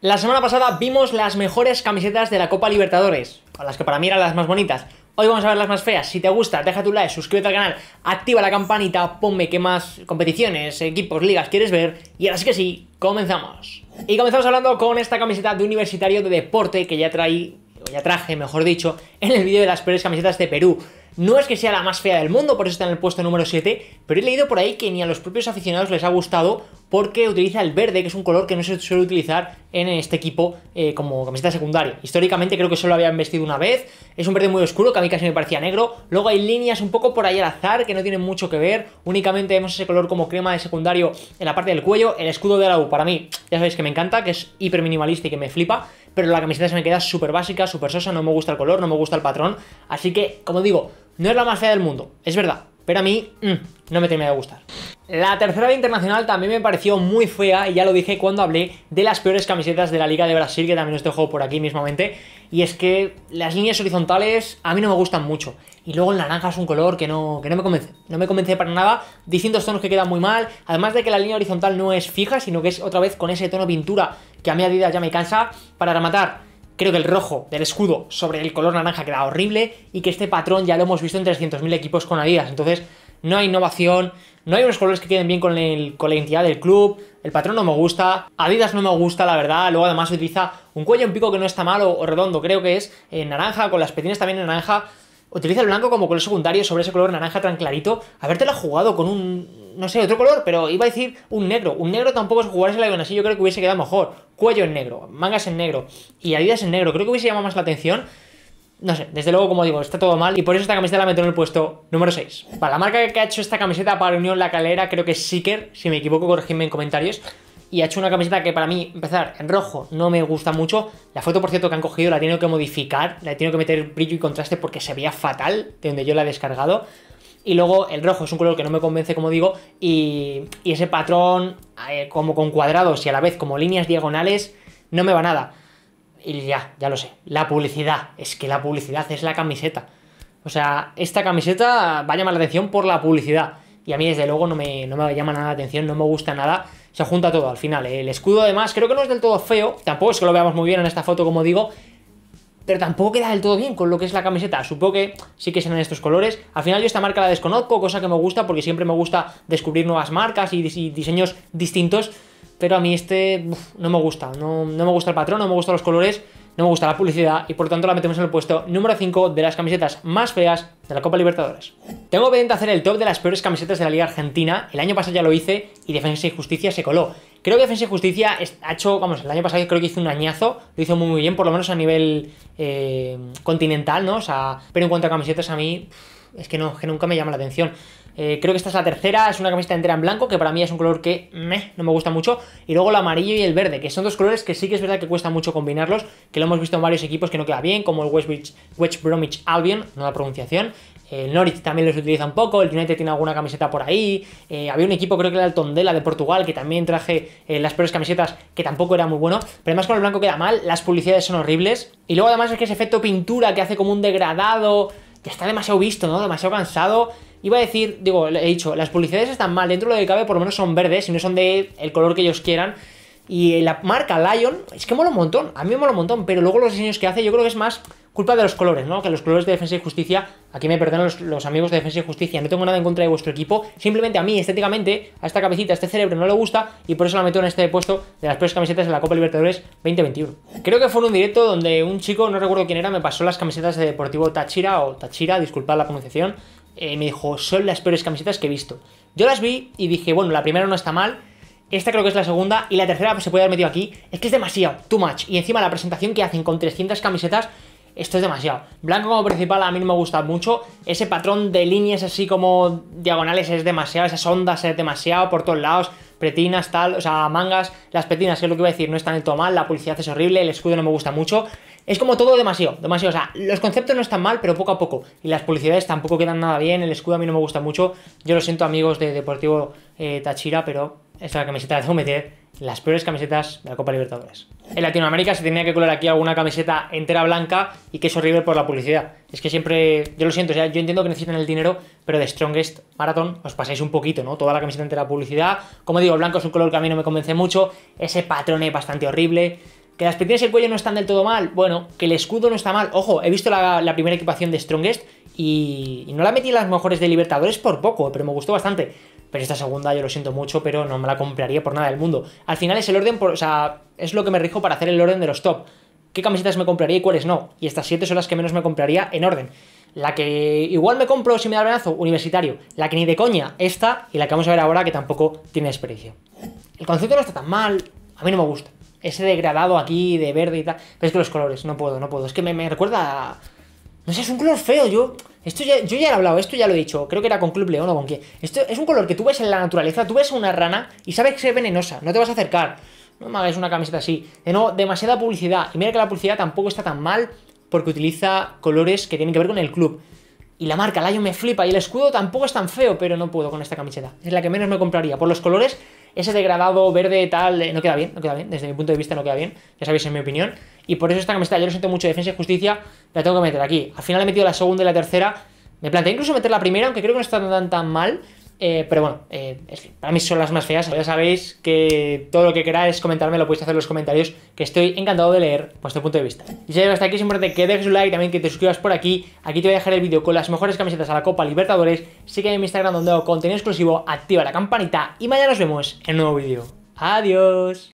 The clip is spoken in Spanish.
La semana pasada vimos las mejores camisetas de la Copa Libertadores, las que para mí eran las más bonitas. Hoy vamos a ver las más feas. Si te gusta, deja tu like, suscríbete al canal, activa la campanita, ponme qué más competiciones, equipos, ligas quieres ver. Y ahora sí que sí, comenzamos. Y comenzamos hablando con esta camiseta de universitario de deporte que ya traí, o ya traje, mejor dicho, en el vídeo de las peores camisetas de Perú. No es que sea la más fea del mundo, por eso está en el puesto número 7, pero he leído por ahí que ni a los propios aficionados les ha gustado porque utiliza el verde, que es un color que no se suele utilizar en este equipo eh, como camiseta secundaria. Históricamente creo que solo habían vestido una vez, es un verde muy oscuro que a mí casi me parecía negro, luego hay líneas un poco por ahí al azar que no tienen mucho que ver, únicamente vemos ese color como crema de secundario en la parte del cuello, el escudo de la U para mí, ya sabéis que me encanta, que es hiper minimalista y que me flipa, pero la camiseta se me queda súper básica, súper sosa, no me gusta el color, no me gusta el patrón. Así que, como digo, no es la más fea del mundo, es verdad, pero a mí mm, no me termina de gustar. La tercera de internacional también me pareció muy fea y ya lo dije cuando hablé de las peores camisetas de la Liga de Brasil, que también os dejo por aquí mismamente. Y es que las líneas horizontales a mí no me gustan mucho. Y luego el naranja es un color que no, no me convence. No me convence para nada. Distintos tonos que quedan muy mal. Además de que la línea horizontal no es fija, sino que es otra vez con ese tono pintura que a mí a vida ya me cansa. Para rematar, Creo que el rojo del escudo sobre el color naranja queda horrible y que este patrón ya lo hemos visto en 300.000 equipos con Adidas. Entonces, no hay innovación, no hay unos colores que queden bien con, la identidad del club, el patrón no me gusta, Adidas no me gusta, la verdad. Luego además utiliza un cuello en pico que no está malo o redondo, creo que es en naranja, con las petines también en naranja. Utiliza el blanco como color secundario sobre ese color naranja tan clarito. Habértelo jugado con un no sé, otro color, pero iba a decir un negro. Un negro tampoco es jugarse el avión así, yo creo que hubiese quedado mejor. Cuello en negro, mangas en negro y adidas en negro. Creo que hubiese llamado más la atención. No sé, desde luego, como digo, está todo mal y por eso esta camiseta la meto en el puesto número 6. Para la marca que ha hecho esta camiseta para Unión La Calera, creo que es Seeker, si me equivoco, corregidme en comentarios. Y ha hecho una camiseta que para mí, empezar en rojo, no me gusta mucho. La foto, por cierto, que han cogido la he que modificar, la he que meter brillo y contraste porque se veía fatal de donde yo la he descargado. Y luego el rojo es un color que no me convence, como digo, y, ese patrón eh, como con cuadrados y a la vez como líneas diagonales no me va nada. Y ya, ya lo sé. La publicidad. Es que la publicidad es la camiseta. O sea, esta camiseta va a llamar la atención por la publicidad. Y a mí, desde luego, no me, no me llama nada la atención, no me gusta nada. Se junta todo al final. El escudo, además, creo que no es del todo feo. Tampoco es que lo veamos muy bien en esta foto, como digo pero tampoco queda del todo bien con lo que es la camiseta. Supongo que sí que serán estos colores. Al final yo esta marca la desconozco, cosa que me gusta porque siempre me gusta descubrir nuevas marcas y, diseños distintos, pero a mí este no me gusta, no, no me gusta el patrón, no me gustan los colores, no me gusta la publicidad y por lo tanto la metemos en el puesto número 5 de las camisetas más feas de la Copa Libertadores. Tengo pendiente hacer el top de las peores camisetas de la Liga Argentina, el año pasado ya lo hice y Defensa y Justicia se coló. Creo que Defensa y Justicia ha hecho, vamos, el año pasado creo que hizo un añazo, lo hizo muy, bien, por lo menos a nivel eh, continental, ¿no? O sea, pero en cuanto a camisetas a mí, es que no, que nunca me llama la atención. Eh, creo que esta es la tercera, es una camiseta entera en blanco, que para mí es un color que meh, no me gusta mucho. Y luego el amarillo y el verde, que son dos colores que sí que es verdad que cuesta mucho combinarlos, que lo hemos visto en varios equipos que no queda bien, como el Westwich West Bromwich Albion, no la pronunciación, eh, el Norwich también los utiliza un poco, el United tiene alguna camiseta por ahí. Eh, había un equipo, creo que era el Tondela de Portugal, que también traje eh, las peores camisetas, que tampoco era muy bueno. Pero además con el blanco queda mal, las publicidades son horribles. Y luego además es que ese efecto pintura que hace como un degradado, que está demasiado visto, ¿no? Demasiado cansado. Iba a decir, digo, he dicho, las publicidades están mal, dentro de lo que cabe por lo menos son verdes, y no son de el color que ellos quieran. Y la marca Lion, es que mola un montón, a mí me mola un montón, pero luego los diseños que hace yo creo que es más culpa de los colores, ¿no? Que los colores de Defensa y Justicia, aquí me perdonan los, amigos de Defensa y Justicia, no tengo nada en contra de vuestro equipo, simplemente a mí estéticamente, a esta cabecita, a este cerebro no le gusta y por eso la meto en este puesto de las peores camisetas de la Copa Libertadores 2021. Creo que fue en un directo donde un chico, no recuerdo quién era, me pasó las camisetas de Deportivo Tachira o Tachira, disculpad la pronunciación, eh, me dijo, son las peores camisetas que he visto. Yo las vi y dije, bueno, la primera no está mal, esta creo que es la segunda y la tercera se puede haber metido aquí. Es que es demasiado, too much. Y encima la presentación que hacen con 300 camisetas esto es demasiado. Blanco como principal a mí no me gusta mucho. Ese patrón de líneas así como diagonales es demasiado, esas ondas es demasiado por todos lados. Pretinas, tal, o sea, mangas, las pretinas que es lo que iba a decir, no están del todo mal, la publicidad es horrible, el escudo no me gusta mucho. Es como todo demasiado, demasiado. O sea, los conceptos no están mal, pero poco a poco. Y las publicidades tampoco quedan nada bien, el escudo a mí no me gusta mucho. Yo lo siento, amigos de Deportivo eh, Tachira, pero esta camiseta la tengo de meter las peores camisetas de la Copa Libertadores. En Latinoamérica se tenía que colar aquí alguna camiseta entera blanca y que es horrible por la publicidad. Es que siempre, yo lo siento, o yo entiendo que necesitan el dinero, pero de Strongest Marathon os pasáis un poquito, ¿no? Toda la camiseta entera publicidad. Como digo, el blanco es un color que a mí no me convence mucho, ese patrón es bastante horrible. Que las prendas y el cuello no están del todo mal, bueno, que el escudo no está mal. Ojo, he visto la, primera equipación de Strongest y, y no la metí en las mejores de Libertadores por poco, pero me gustó bastante pero esta segunda yo lo siento mucho, pero no me la compraría por nada del mundo. Al final es el orden, por, o sea, es lo que me rijo para hacer el orden de los top. ¿Qué camisetas me compraría y cuáles no? Y estas siete son las que menos me compraría en orden. La que igual me compro si me da el brazo, universitario. La que ni de coña, esta y la que vamos a ver ahora que tampoco tiene experiencia. El concepto no está tan mal, a mí no me gusta. Ese degradado aquí de verde y tal. Pero es que los colores, no puedo, no puedo. Es que me, me recuerda No sé, es un color feo, yo... Esto ya, yo ya he hablado, esto ya lo he dicho, creo que era con Club León o con qué Esto es un color que tú ves en la naturaleza, tú ves una rana y sabes que es venenosa, no te vas a acercar. No me hagas una camiseta así. De nuevo, demasiada publicidad. Y mira que la publicidad tampoco está tan mal porque utiliza colores que tienen que ver con el club. Y la marca Lion me flipa y el escudo tampoco es tan feo, pero no puedo con esta camiseta. Es la que menos me compraría. Por los colores ese degradado verde tal, no queda bien, no queda bien, desde mi punto de vista no queda bien, ya sabéis en mi opinión. Y por eso esta camiseta, yo lo siento mucho, Defensa y Justicia, la tengo que meter aquí. Al final he metido la segunda y la tercera, me planteé incluso meter la primera, aunque creo que no está tan, tan mal, eh, pero bueno, eh, para mí son las más feas. Ya sabéis que todo lo que queráis comentarme lo podéis hacer en los comentarios, que estoy encantado de leer vuestro punto de vista. Y si hasta aquí es importante que dejes un like, también que te suscribas por aquí. Aquí te voy a dejar el vídeo con las mejores camisetas a la Copa Libertadores. Sígueme en mi Instagram donde hago contenido exclusivo, activa la campanita y mañana nos vemos en un nuevo vídeo. Adiós.